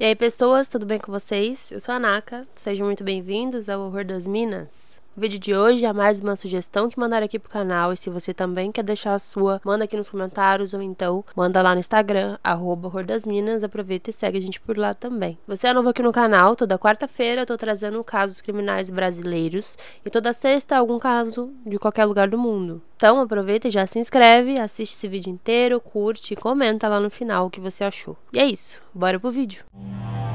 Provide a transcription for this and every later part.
E aí, pessoas, tudo bem com vocês? Eu sou a Naka, sejam muito bem-vindos ao Horror das Minas. O vídeo de hoje é mais uma sugestão que mandaram aqui pro canal e se você também quer deixar a sua, manda aqui nos comentários ou então manda lá no Instagram, arroba aproveita e segue a gente por lá também. Você é novo aqui no canal, toda quarta-feira eu tô trazendo casos criminais brasileiros e toda sexta algum caso de qualquer lugar do mundo. Então aproveita e já se inscreve, assiste esse vídeo inteiro, curte e comenta lá no final o que você achou. E é isso, bora pro vídeo! Música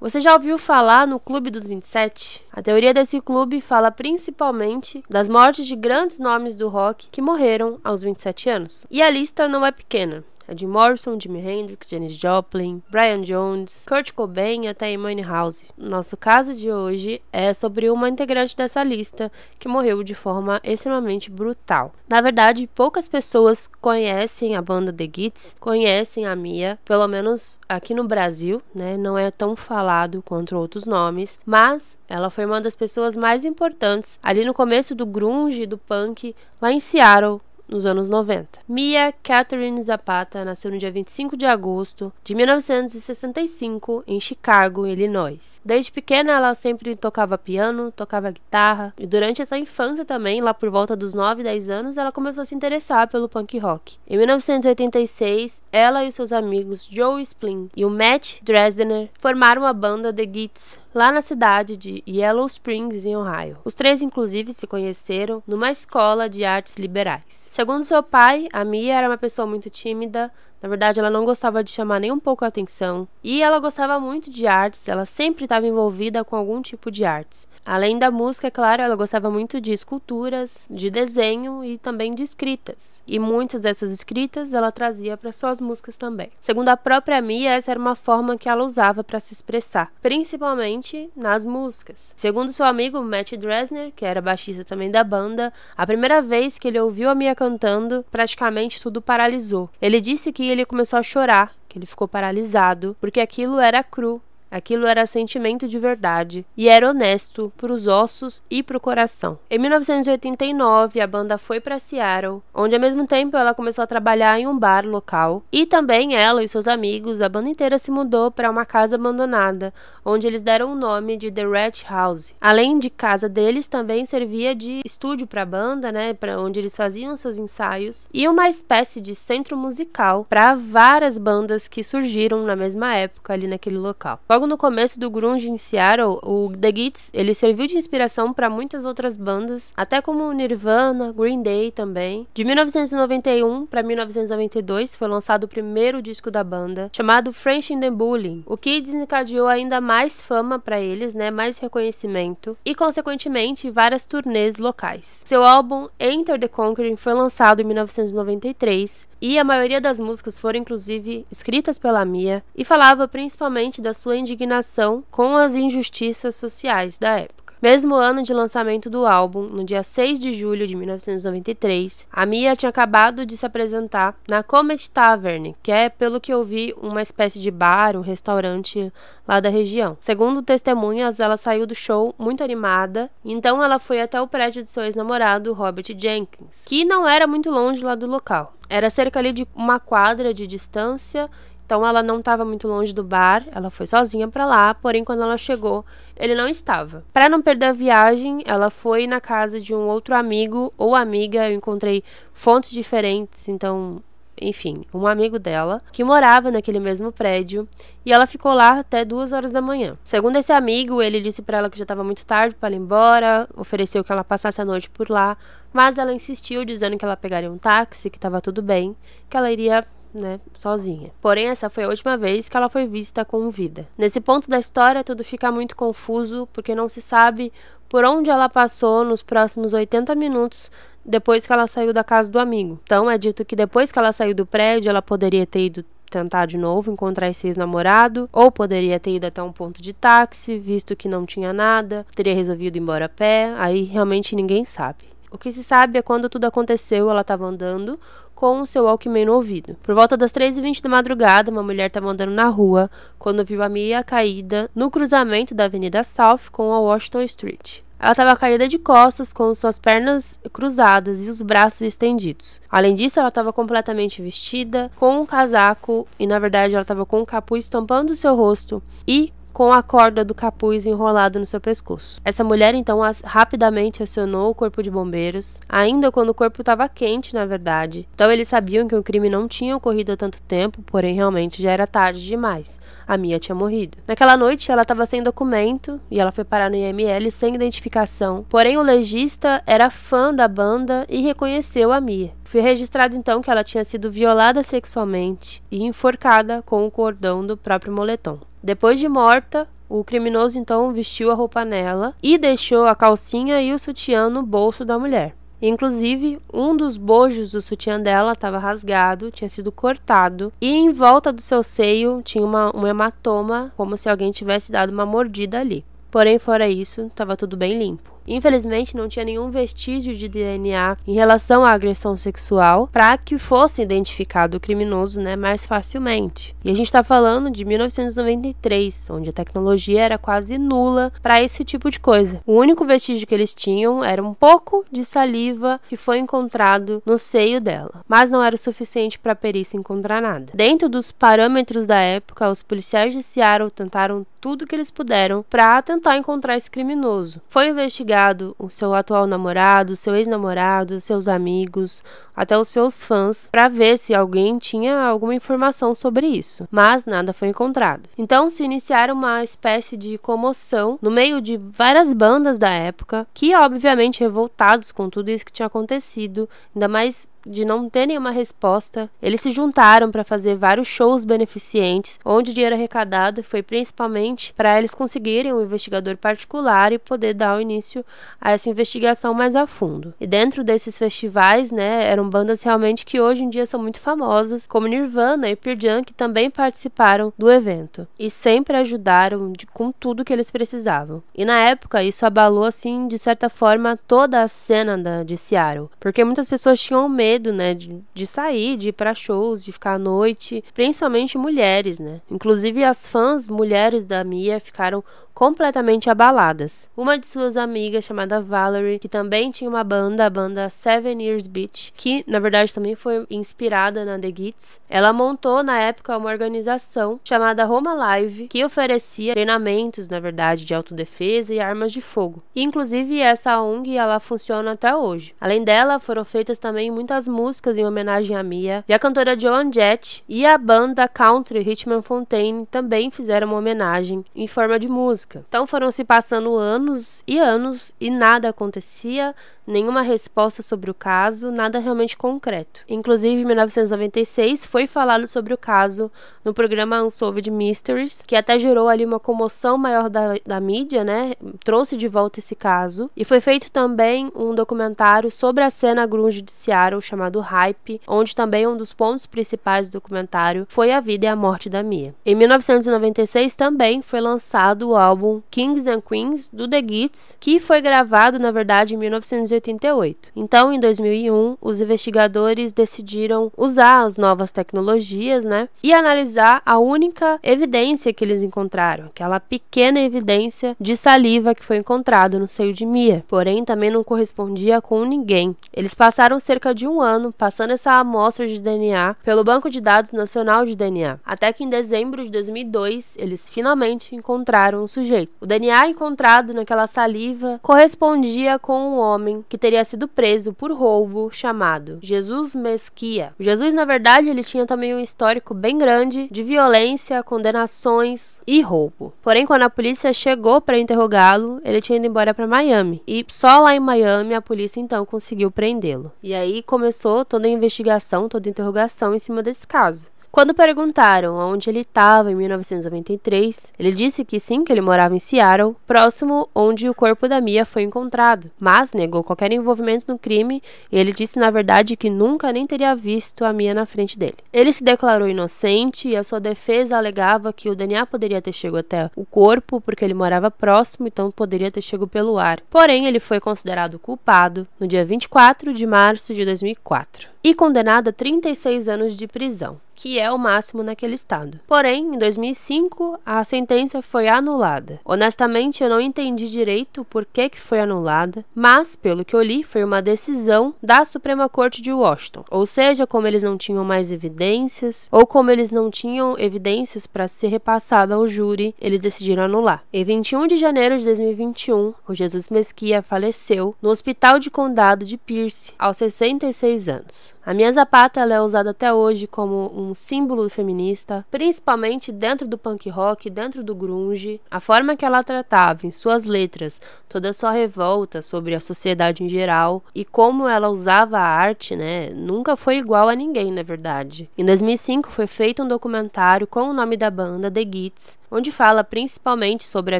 Você já ouviu falar no Clube dos 27? A teoria desse clube fala principalmente das mortes de grandes nomes do rock que morreram aos 27 anos. E a lista não é pequena. Jim Morrison, Jimi Hendrix, Janis Joplin, Brian Jones, Kurt Cobain até Imani House. Nosso caso de hoje é sobre uma integrante dessa lista que morreu de forma extremamente brutal. Na verdade, poucas pessoas conhecem a banda The Gits, conhecem a Mia, pelo menos aqui no Brasil, né? Não é tão falado quanto outros nomes, mas ela foi uma das pessoas mais importantes ali no começo do grunge, do punk, lá em Seattle, nos anos 90. Mia Catherine Zapata nasceu no dia 25 de agosto de 1965 em Chicago, Illinois. Desde pequena ela sempre tocava piano, tocava guitarra e durante essa infância também, lá por volta dos 9, 10 anos, ela começou a se interessar pelo punk rock. Em 1986, ela e seus amigos Joe Splin e o Matt Dresdener formaram a banda The Gits, lá na cidade de Yellow Springs, em Ohio. Os três, inclusive, se conheceram numa escola de artes liberais. Segundo seu pai, a Mia era uma pessoa muito tímida, na verdade, ela não gostava de chamar nem um pouco a atenção. E ela gostava muito de artes, ela sempre estava envolvida com algum tipo de artes. Além da música, é claro, ela gostava muito de esculturas, de desenho e também de escritas. E muitas dessas escritas ela trazia para suas músicas também. Segundo a própria Mia, essa era uma forma que ela usava para se expressar, principalmente nas músicas. Segundo seu amigo Matt Dresner, que era baixista também da banda, a primeira vez que ele ouviu a Mia cantando, praticamente tudo paralisou. Ele disse que ele começou a chorar, que ele ficou paralisado, porque aquilo era cru, Aquilo era sentimento de verdade e era honesto para os ossos e para o coração. Em 1989, a banda foi para Seattle, onde ao mesmo tempo ela começou a trabalhar em um bar local e também ela e seus amigos, a banda inteira se mudou para uma casa abandonada, onde eles deram o nome de The Rat House. Além de casa deles, também servia de estúdio para a banda, né, para onde eles faziam seus ensaios e uma espécie de centro musical para várias bandas que surgiram na mesma época ali naquele local. Logo Logo no começo do grunge em Seattle, o The Gates, ele serviu de inspiração para muitas outras bandas, até como Nirvana, Green Day também. De 1991 para 1992 foi lançado o primeiro disco da banda, chamado French in the Bullying, o que desencadeou ainda mais fama para eles, né, mais reconhecimento e consequentemente várias turnês locais. Seu álbum Enter the Conquering foi lançado em 1993 e a maioria das músicas foram inclusive escritas pela Mia e falava principalmente da sua indignação com as injustiças sociais da época. Mesmo ano de lançamento do álbum, no dia 6 de julho de 1993, a Mia tinha acabado de se apresentar na Comet Tavern, que é, pelo que eu vi, uma espécie de bar, um restaurante lá da região. Segundo testemunhas, ela saiu do show muito animada, então ela foi até o prédio do seu ex-namorado, Robert Jenkins, que não era muito longe lá do local. Era cerca ali de uma quadra de distância então ela não estava muito longe do bar, ela foi sozinha para lá, porém quando ela chegou, ele não estava. Para não perder a viagem, ela foi na casa de um outro amigo ou amiga, eu encontrei fontes diferentes, então enfim, um amigo dela, que morava naquele mesmo prédio, e ela ficou lá até duas horas da manhã. Segundo esse amigo, ele disse para ela que já estava muito tarde para ela ir embora, ofereceu que ela passasse a noite por lá, mas ela insistiu, dizendo que ela pegaria um táxi, que estava tudo bem, que ela iria né, sozinha. Porém, essa foi a última vez que ela foi vista com vida. Nesse ponto da história, tudo fica muito confuso, porque não se sabe por onde ela passou nos próximos 80 minutos depois que ela saiu da casa do amigo. Então, é dito que depois que ela saiu do prédio, ela poderia ter ido tentar de novo encontrar esse ex-namorado, ou poderia ter ido até um ponto de táxi, visto que não tinha nada, teria resolvido ir embora a pé, aí realmente ninguém sabe. O que se sabe é quando tudo aconteceu, ela estava andando com o seu Walkman no ouvido. Por volta das 3h20 da madrugada, uma mulher estava tá andando na rua quando viu a Mia caída no cruzamento da Avenida South com a Washington Street. Ela estava caída de costas, com suas pernas cruzadas e os braços estendidos. Além disso, ela estava completamente vestida, com um casaco e, na verdade, ela estava com um capuz tampando o seu rosto e com a corda do capuz enrolado no seu pescoço. Essa mulher então rapidamente acionou o corpo de bombeiros, ainda quando o corpo estava quente, na verdade. Então eles sabiam que o crime não tinha ocorrido há tanto tempo, porém realmente já era tarde demais. A Mia tinha morrido. Naquela noite ela estava sem documento e ela foi parar no IML sem identificação. Porém o legista era fã da banda e reconheceu a Mia. Foi registrado então que ela tinha sido violada sexualmente e enforcada com o cordão do próprio moletom. Depois de morta, o criminoso então vestiu a roupa nela e deixou a calcinha e o sutiã no bolso da mulher. Inclusive, um dos bojos do sutiã dela estava rasgado, tinha sido cortado, e em volta do seu seio tinha uma, um hematoma, como se alguém tivesse dado uma mordida ali. Porém, fora isso, estava tudo bem limpo. Infelizmente, não tinha nenhum vestígio de DNA em relação à agressão sexual para que fosse identificado o criminoso né, mais facilmente. E a gente está falando de 1993, onde a tecnologia era quase nula para esse tipo de coisa. O único vestígio que eles tinham era um pouco de saliva que foi encontrado no seio dela, mas não era o suficiente para a perícia encontrar nada. Dentro dos parâmetros da época, os policiais de Seattle tentaram tudo que eles puderam para tentar encontrar esse criminoso. Foi investigado namorado, o seu atual namorado, seu ex-namorado, seus amigos, até os seus fãs, para ver se alguém tinha alguma informação sobre isso, mas nada foi encontrado. Então se iniciaram uma espécie de comoção no meio de várias bandas da época, que obviamente revoltados com tudo isso que tinha acontecido, ainda mais de não ter nenhuma resposta, eles se juntaram para fazer vários shows beneficentes, onde o dinheiro arrecadado foi principalmente para eles conseguirem um investigador particular e poder dar o início a essa investigação mais a fundo. E dentro desses festivais, né, eram bandas realmente que hoje em dia são muito famosas, como Nirvana e Pearl Jam, que também participaram do evento e sempre ajudaram de, com tudo que eles precisavam. E na época isso abalou assim, de certa forma, toda a cena da, de Seattle, porque muitas pessoas tinham medo medo, né, de, de sair, de ir para shows, de ficar à noite, principalmente mulheres, né? Inclusive as fãs mulheres da Mia ficaram completamente abaladas. Uma de suas amigas, chamada Valerie, que também tinha uma banda, a banda Seven Years Beach, que na verdade também foi inspirada na The Gits, ela montou na época uma organização chamada Roma Live, que oferecia treinamentos, na verdade, de autodefesa e armas de fogo. E, inclusive, essa ONG ela funciona até hoje. Além dela, foram feitas também muitas músicas em homenagem à Mia, e a cantora Joan Jett e a banda country Hitman Fontaine também fizeram uma homenagem em forma de música busca. Então foram se passando anos e anos e nada acontecia, nenhuma resposta sobre o caso, nada realmente concreto. Inclusive, em 1996 foi falado sobre o caso no programa Unsolved Mysteries, que até gerou ali uma comoção maior da, da mídia, né? Trouxe de volta esse caso. E foi feito também um documentário sobre a cena grunge de Seattle chamado Hype, onde também um dos pontos principais do documentário foi a vida e a morte da Mia. Em 1996 também foi lançado o álbum álbum Kings and Queens do The Gits, que foi gravado na verdade em 1988. Então, em 2001, os investigadores decidiram usar as novas tecnologias, né, e analisar a única evidência que eles encontraram, aquela pequena evidência de saliva que foi encontrada no seio de Mia, porém também não correspondia com ninguém. Eles passaram cerca de um ano passando essa amostra de DNA pelo Banco de Dados Nacional de DNA, até que em dezembro de 2002 eles finalmente encontraram o sujeito. O DNA encontrado naquela saliva correspondia com um homem que teria sido preso por roubo chamado Jesus Mesquia. O Jesus, na verdade, ele tinha também um histórico bem grande de violência, condenações e roubo. Porém, quando a polícia chegou para interrogá-lo, ele tinha ido embora para Miami. E só lá em Miami a polícia então conseguiu prendê-lo. E aí começou toda a investigação, toda a interrogação em cima desse caso. Quando perguntaram onde ele estava em 1993, ele disse que sim, que ele morava em Seattle, próximo onde o corpo da Mia foi encontrado, mas negou qualquer envolvimento no crime e ele disse na verdade que nunca nem teria visto a Mia na frente dele. Ele se declarou inocente e a sua defesa alegava que o DNA poderia ter chegado até o corpo porque ele morava próximo, então poderia ter chegado pelo ar. Porém, ele foi considerado culpado no dia 24 de março de 2004 e condenado a 36 anos de prisão que é o máximo naquele estado. Porém, em 2005, a sentença foi anulada. Honestamente, eu não entendi direito por que, que foi anulada, mas, pelo que eu li, foi uma decisão da Suprema Corte de Washington. Ou seja, como eles não tinham mais evidências, ou como eles não tinham evidências para ser repassada ao júri, eles decidiram anular. Em 21 de janeiro de 2021, o Jesus Mesquia faleceu no Hospital de Condado de Pierce, aos 66 anos. A minha zapata é usada até hoje como um um símbolo feminista, principalmente dentro do punk rock, dentro do grunge. A forma que ela tratava em suas letras toda a sua revolta sobre a sociedade em geral e como ela usava a arte, né, nunca foi igual a ninguém, na verdade. Em 2005 foi feito um documentário com o nome da banda The Gits onde fala principalmente sobre a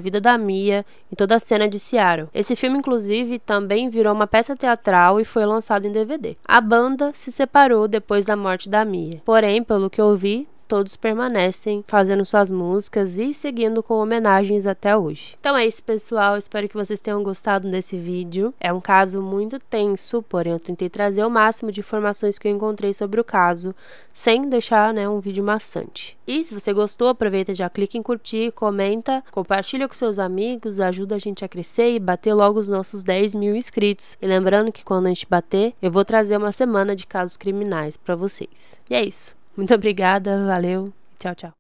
vida da Mia e toda a cena de Seattle. Esse filme, inclusive, também virou uma peça teatral e foi lançado em DVD. A banda se separou depois da morte da Mia. Porém, pelo que eu vi, todos permanecem fazendo suas músicas e seguindo com homenagens até hoje. Então é isso, pessoal. Espero que vocês tenham gostado desse vídeo. É um caso muito tenso, porém eu tentei trazer o máximo de informações que eu encontrei sobre o caso, sem deixar né, um vídeo maçante. E se você gostou, aproveita já clica em curtir, comenta, compartilha com seus amigos, ajuda a gente a crescer e bater logo os nossos 10 mil inscritos. E lembrando que quando a gente bater, eu vou trazer uma semana de casos criminais para vocês. E é isso. Muito obrigada, valeu, tchau, tchau.